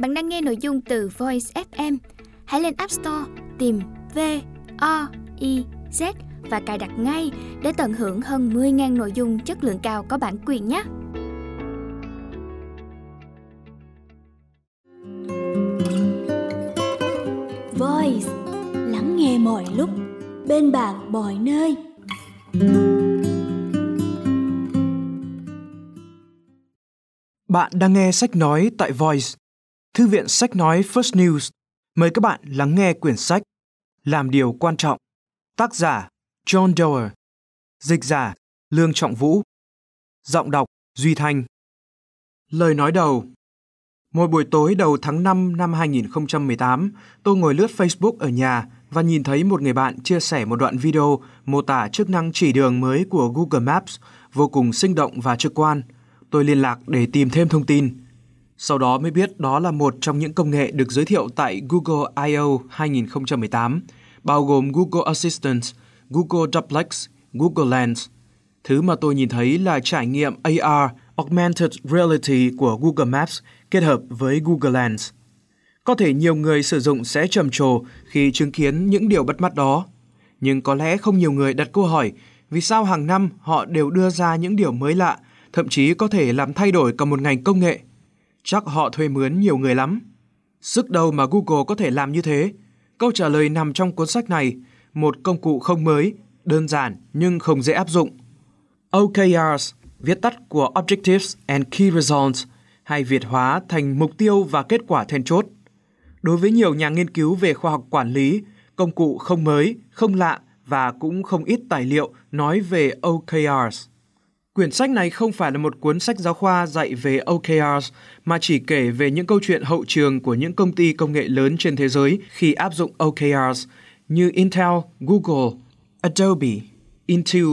Bạn đang nghe nội dung từ Voice FM. Hãy lên App Store tìm V O I Z và cài đặt ngay để tận hưởng hơn 10.000 nội dung chất lượng cao có bản quyền nhé. Voice lắng nghe mọi lúc, bên bạn mọi nơi. Bạn đang nghe sách nói tại Voice Thư viện sách nói First News mời các bạn lắng nghe quyển sách Làm điều quan trọng. Tác giả John Doerr. Dịch giả Lương Trọng Vũ. Giọng đọc Duy Thanh. Lời nói đầu Một buổi tối đầu tháng 5 năm 2018, tôi ngồi lướt Facebook ở nhà và nhìn thấy một người bạn chia sẻ một đoạn video mô tả chức năng chỉ đường mới của Google Maps vô cùng sinh động và trực quan. Tôi liên lạc để tìm thêm thông tin. Sau đó mới biết đó là một trong những công nghệ được giới thiệu tại Google I.O. 2018, bao gồm Google Assistant, Google Duplex, Google Lens. Thứ mà tôi nhìn thấy là trải nghiệm AR, Augmented Reality của Google Maps kết hợp với Google Lens. Có thể nhiều người sử dụng sẽ trầm trồ khi chứng kiến những điều bắt mắt đó. Nhưng có lẽ không nhiều người đặt câu hỏi vì sao hàng năm họ đều đưa ra những điều mới lạ, thậm chí có thể làm thay đổi cả một ngành công nghệ – Chắc họ thuê mướn nhiều người lắm. Sức đâu mà Google có thể làm như thế? Câu trả lời nằm trong cuốn sách này, một công cụ không mới, đơn giản nhưng không dễ áp dụng. OKRs, viết tắt của Objectives and Key Results, hay Việt hóa thành mục tiêu và kết quả then chốt. Đối với nhiều nhà nghiên cứu về khoa học quản lý, công cụ không mới, không lạ và cũng không ít tài liệu nói về OKRs. Quyển sách này không phải là một cuốn sách giáo khoa dạy về OKRs mà chỉ kể về những câu chuyện hậu trường của những công ty công nghệ lớn trên thế giới khi áp dụng OKRs như Intel, Google, Adobe, Intel,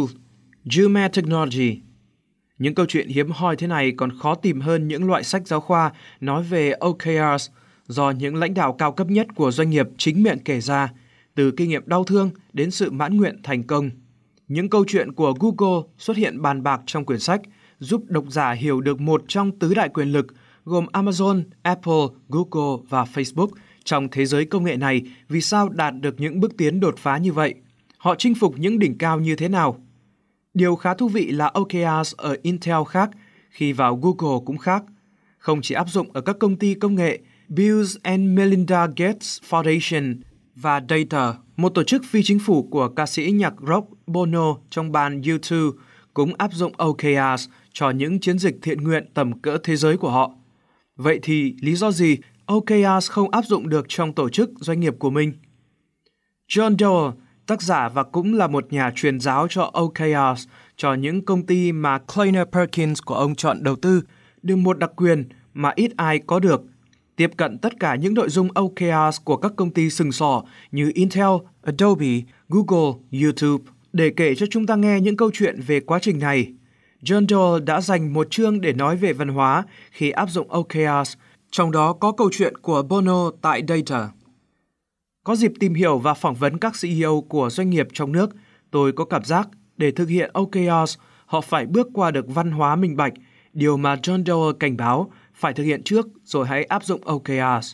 Juma Technology. Những câu chuyện hiếm hoi thế này còn khó tìm hơn những loại sách giáo khoa nói về OKRs do những lãnh đạo cao cấp nhất của doanh nghiệp chính miệng kể ra, từ kinh nghiệm đau thương đến sự mãn nguyện thành công – những câu chuyện của Google xuất hiện bàn bạc trong quyển sách, giúp độc giả hiểu được một trong tứ đại quyền lực gồm Amazon, Apple, Google và Facebook trong thế giới công nghệ này vì sao đạt được những bước tiến đột phá như vậy. Họ chinh phục những đỉnh cao như thế nào? Điều khá thú vị là OKRs ở Intel khác, khi vào Google cũng khác. Không chỉ áp dụng ở các công ty công nghệ, Bill and Melinda Gates Foundation và Data một tổ chức phi chính phủ của ca sĩ nhạc rock Bono trong ban U2 cũng áp dụng OKRs cho những chiến dịch thiện nguyện tầm cỡ thế giới của họ. Vậy thì lý do gì OKRs không áp dụng được trong tổ chức doanh nghiệp của mình? John Doe, tác giả và cũng là một nhà truyền giáo cho OKRs, cho những công ty mà Kleiner Perkins của ông chọn đầu tư, được một đặc quyền mà ít ai có được tiếp cận tất cả những nội dung OKRs của các công ty sừng sỏ như Intel, Adobe, Google, YouTube để kể cho chúng ta nghe những câu chuyện về quá trình này. John Doe đã dành một chương để nói về văn hóa khi áp dụng OKRs, trong đó có câu chuyện của Bono tại Data. Có dịp tìm hiểu và phỏng vấn các CEO của doanh nghiệp trong nước, tôi có cảm giác để thực hiện OKRs, họ phải bước qua được văn hóa minh bạch, điều mà John Doe cảnh báo – phải thực hiện trước rồi hãy áp dụng OKRs.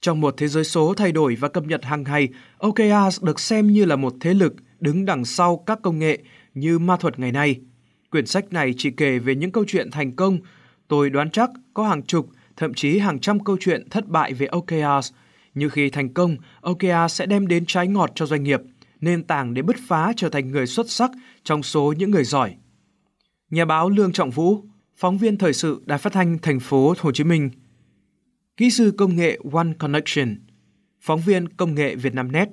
Trong một thế giới số thay đổi và cập nhật hàng ngày, OKRs được xem như là một thế lực đứng đằng sau các công nghệ như ma thuật ngày nay. Quyển sách này chỉ kể về những câu chuyện thành công, tôi đoán chắc có hàng chục, thậm chí hàng trăm câu chuyện thất bại về OKRs. như khi thành công, OKR sẽ đem đến trái ngọt cho doanh nghiệp, nền tảng để bứt phá trở thành người xuất sắc trong số những người giỏi. Nhà báo Lương Trọng Vũ, phóng viên thời sự Đài Phát thanh Thành phố Hồ Chí Minh, kỹ sư công nghệ One Connection, phóng viên công nghệ Vietnamnet,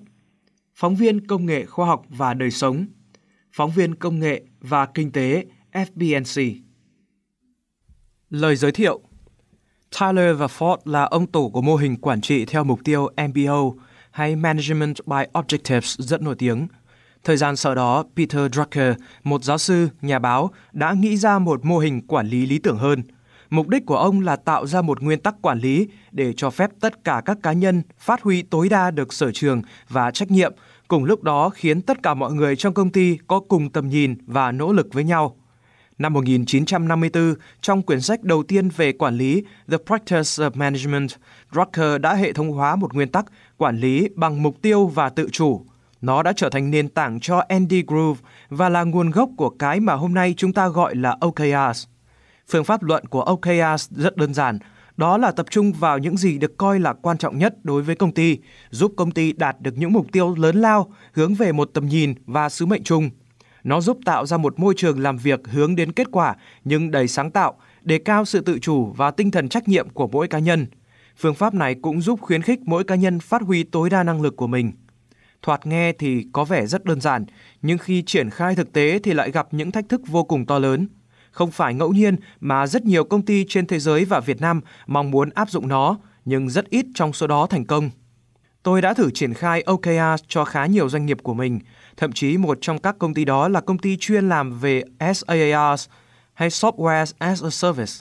phóng viên công nghệ khoa học và đời sống, phóng viên công nghệ và kinh tế FBNC. Lời giới thiệu Tyler và Ford là ông tổ của mô hình quản trị theo mục tiêu MBO hay Management by Objectives rất nổi tiếng – Thời gian sau đó, Peter Drucker, một giáo sư, nhà báo, đã nghĩ ra một mô hình quản lý lý tưởng hơn. Mục đích của ông là tạo ra một nguyên tắc quản lý để cho phép tất cả các cá nhân phát huy tối đa được sở trường và trách nhiệm, cùng lúc đó khiến tất cả mọi người trong công ty có cùng tầm nhìn và nỗ lực với nhau. Năm 1954, trong quyển sách đầu tiên về quản lý The Practice of Management, Drucker đã hệ thống hóa một nguyên tắc quản lý bằng mục tiêu và tự chủ. Nó đã trở thành nền tảng cho Andy Groove và là nguồn gốc của cái mà hôm nay chúng ta gọi là OKRs. Phương pháp luận của OKRs rất đơn giản, đó là tập trung vào những gì được coi là quan trọng nhất đối với công ty, giúp công ty đạt được những mục tiêu lớn lao, hướng về một tầm nhìn và sứ mệnh chung. Nó giúp tạo ra một môi trường làm việc hướng đến kết quả nhưng đầy sáng tạo, đề cao sự tự chủ và tinh thần trách nhiệm của mỗi cá nhân. Phương pháp này cũng giúp khuyến khích mỗi cá nhân phát huy tối đa năng lực của mình thoạt nghe thì có vẻ rất đơn giản, nhưng khi triển khai thực tế thì lại gặp những thách thức vô cùng to lớn. Không phải ngẫu nhiên mà rất nhiều công ty trên thế giới và Việt Nam mong muốn áp dụng nó, nhưng rất ít trong số đó thành công. Tôi đã thử triển khai OKR cho khá nhiều doanh nghiệp của mình, thậm chí một trong các công ty đó là công ty chuyên làm về SaaS hay Software as a Service.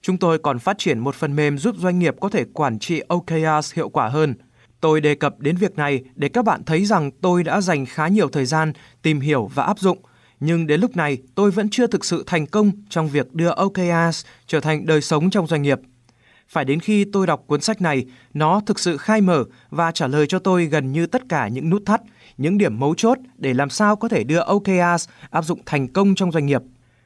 Chúng tôi còn phát triển một phần mềm giúp doanh nghiệp có thể quản trị OKRs hiệu quả hơn – Tôi đề cập đến việc này để các bạn thấy rằng tôi đã dành khá nhiều thời gian tìm hiểu và áp dụng, nhưng đến lúc này tôi vẫn chưa thực sự thành công trong việc đưa OKRs trở thành đời sống trong doanh nghiệp. Phải đến khi tôi đọc cuốn sách này, nó thực sự khai mở và trả lời cho tôi gần như tất cả những nút thắt, những điểm mấu chốt để làm sao có thể đưa OKRs áp dụng thành công trong doanh nghiệp.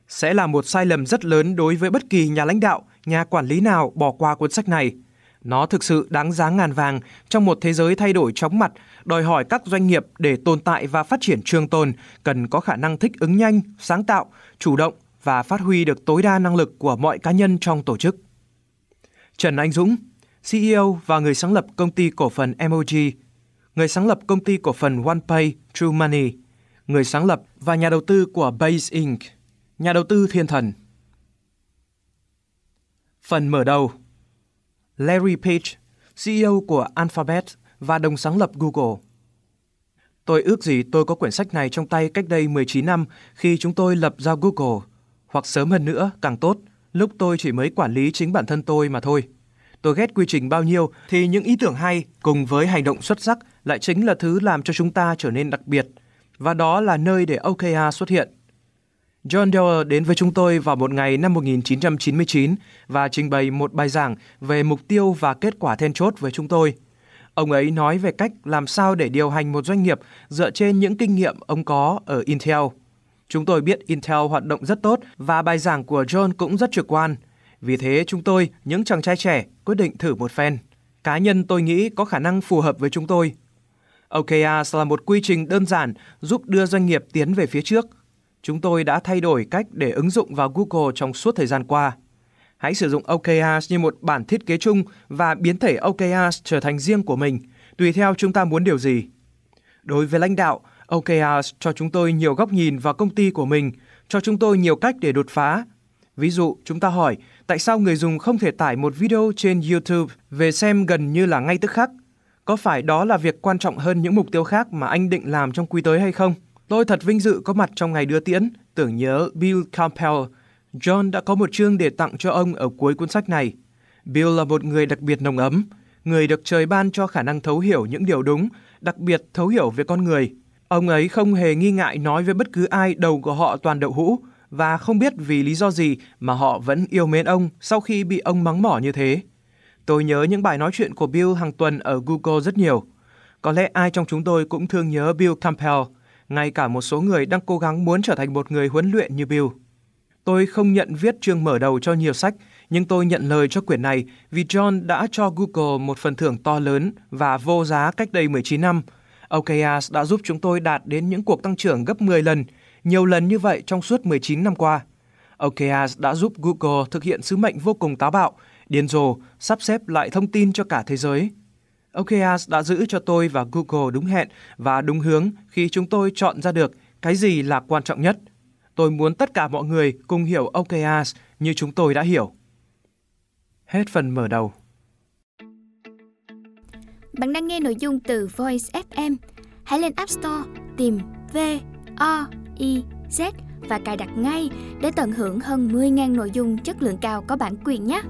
Sẽ là một sai lầm rất lớn đối với bất kỳ nhà lãnh đạo, nhà quản lý nào bỏ qua cuốn sách này – nó thực sự đáng giá ngàn vàng trong một thế giới thay đổi chóng mặt, đòi hỏi các doanh nghiệp để tồn tại và phát triển trường tồn cần có khả năng thích ứng nhanh, sáng tạo, chủ động và phát huy được tối đa năng lực của mọi cá nhân trong tổ chức. Trần Anh Dũng, CEO và người sáng lập công ty cổ phần MOG người sáng lập công ty cổ phần OnePay True Money, người sáng lập và nhà đầu tư của Base Inc., nhà đầu tư thiên thần. Phần mở đầu Larry Page, CEO của Alphabet và đồng sáng lập Google. Tôi ước gì tôi có quyển sách này trong tay cách đây 19 năm khi chúng tôi lập ra Google, hoặc sớm hơn nữa càng tốt, lúc tôi chỉ mới quản lý chính bản thân tôi mà thôi. Tôi ghét quy trình bao nhiêu thì những ý tưởng hay cùng với hành động xuất sắc lại chính là thứ làm cho chúng ta trở nên đặc biệt và đó là nơi để OKR xuất hiện. John Doerr đến với chúng tôi vào một ngày năm 1999 và trình bày một bài giảng về mục tiêu và kết quả then chốt với chúng tôi. Ông ấy nói về cách làm sao để điều hành một doanh nghiệp dựa trên những kinh nghiệm ông có ở Intel. Chúng tôi biết Intel hoạt động rất tốt và bài giảng của John cũng rất trực quan. Vì thế chúng tôi, những chàng trai trẻ, quyết định thử một phen. Cá nhân tôi nghĩ có khả năng phù hợp với chúng tôi. OKRs là một quy trình đơn giản giúp đưa doanh nghiệp tiến về phía trước – chúng tôi đã thay đổi cách để ứng dụng vào Google trong suốt thời gian qua. Hãy sử dụng OKRs như một bản thiết kế chung và biến thể OKRs trở thành riêng của mình, tùy theo chúng ta muốn điều gì. Đối với lãnh đạo, OKRs cho chúng tôi nhiều góc nhìn vào công ty của mình, cho chúng tôi nhiều cách để đột phá. Ví dụ, chúng ta hỏi tại sao người dùng không thể tải một video trên YouTube về xem gần như là ngay tức khắc? Có phải đó là việc quan trọng hơn những mục tiêu khác mà anh định làm trong quý tới hay không? Tôi thật vinh dự có mặt trong ngày đưa tiễn, tưởng nhớ Bill Campbell. John đã có một chương để tặng cho ông ở cuối cuốn sách này. Bill là một người đặc biệt nồng ấm, người được trời ban cho khả năng thấu hiểu những điều đúng, đặc biệt thấu hiểu về con người. Ông ấy không hề nghi ngại nói với bất cứ ai đầu của họ toàn đậu hũ và không biết vì lý do gì mà họ vẫn yêu mến ông sau khi bị ông mắng mỏ như thế. Tôi nhớ những bài nói chuyện của Bill hàng tuần ở Google rất nhiều. Có lẽ ai trong chúng tôi cũng thương nhớ Bill Campbell – ngay cả một số người đang cố gắng muốn trở thành một người huấn luyện như Bill. Tôi không nhận viết chương mở đầu cho nhiều sách, nhưng tôi nhận lời cho quyển này vì John đã cho Google một phần thưởng to lớn và vô giá cách đây 19 năm. OKRs đã giúp chúng tôi đạt đến những cuộc tăng trưởng gấp 10 lần, nhiều lần như vậy trong suốt 19 năm qua. OKRs đã giúp Google thực hiện sứ mệnh vô cùng táo bạo, điên rồ, sắp xếp lại thông tin cho cả thế giới. OKRs đã giữ cho tôi và Google đúng hẹn và đúng hướng khi chúng tôi chọn ra được cái gì là quan trọng nhất. Tôi muốn tất cả mọi người cùng hiểu OKRs như chúng tôi đã hiểu. Hết phần mở đầu. Bạn đang nghe nội dung từ Voice FM. Hãy lên App Store tìm V O I Z và cài đặt ngay để tận hưởng hơn 10.000 nội dung chất lượng cao có bản quyền nhé.